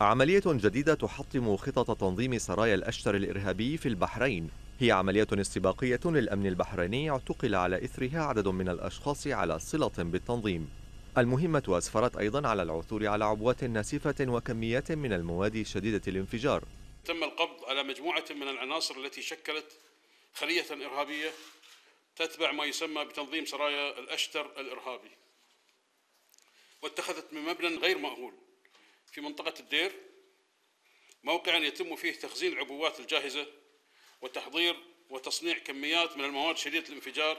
عملية جديدة تحطم خطط تنظيم سرايا الأشتر الإرهابي في البحرين هي عملية استباقية للأمن البحريني اعتقل على إثرها عدد من الأشخاص على صلة بالتنظيم المهمة أسفرت أيضا على العثور على عبوات ناسفة وكميات من المواد شديدة الانفجار تم القبض على مجموعة من العناصر التي شكلت خلية إرهابية تتبع ما يسمى بتنظيم سرايا الأشتر الإرهابي واتخذت من مبنى غير مأهول في منطقة الدير موقعا يتم فيه تخزين العبوات الجاهزة وتحضير وتصنيع كميات من المواد شديدة الانفجار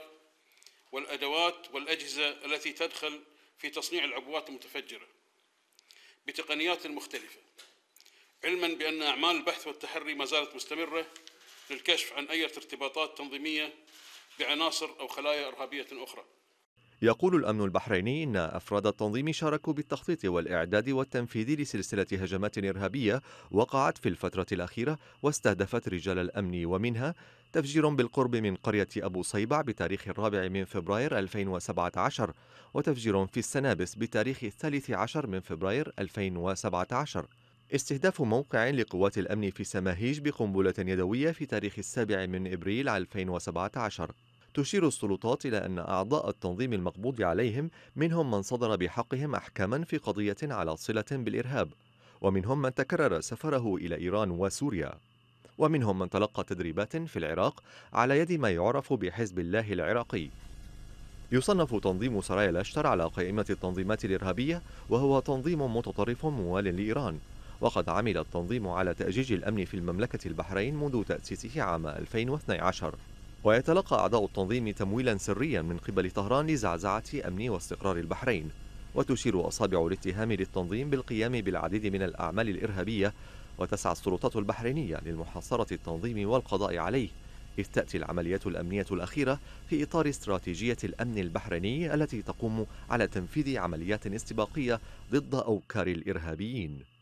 والأدوات والأجهزة التي تدخل في تصنيع العبوات المتفجرة بتقنيات مختلفة علما بأن أعمال البحث والتحري ما زالت مستمرة للكشف عن أي ارتباطات تنظيمية بعناصر أو خلايا إرهابية أخرى يقول الأمن البحريني إن أفراد التنظيم شاركوا بالتخطيط والإعداد والتنفيذ لسلسلة هجمات إرهابية وقعت في الفترة الأخيرة واستهدفت رجال الأمن ومنها تفجير بالقرب من قرية أبو صيبع بتاريخ الرابع من فبراير 2017 وتفجير في السنابس بتاريخ الثالث عشر من فبراير 2017 استهداف موقع لقوات الأمن في سماهيج بقنبلة يدوية في تاريخ السابع من إبريل 2017 تشير السلطات إلى أن أعضاء التنظيم المقبوض عليهم منهم من صدر بحقهم أحكاما في قضية على صلة بالإرهاب ومنهم من تكرر سفره إلى إيران وسوريا ومنهم من تلقى تدريبات في العراق على يد ما يعرف بحزب الله العراقي يصنف تنظيم سرايا الأشتر على قائمة التنظيمات الإرهابية وهو تنظيم متطرف موال لإيران وقد عمل التنظيم على تأجيج الأمن في المملكة البحرين منذ تأسيسه عام 2012 ويتلقى أعضاء التنظيم تمويلا سريا من قبل طهران لزعزعة أمن واستقرار البحرين وتشير أصابع الاتهام للتنظيم بالقيام بالعديد من الأعمال الإرهابية وتسعى السلطات البحرينية للمحاصرة التنظيم والقضاء عليه إذ تأتي العمليات الأمنية الأخيرة في إطار استراتيجية الأمن البحريني التي تقوم على تنفيذ عمليات استباقية ضد أوكار الإرهابيين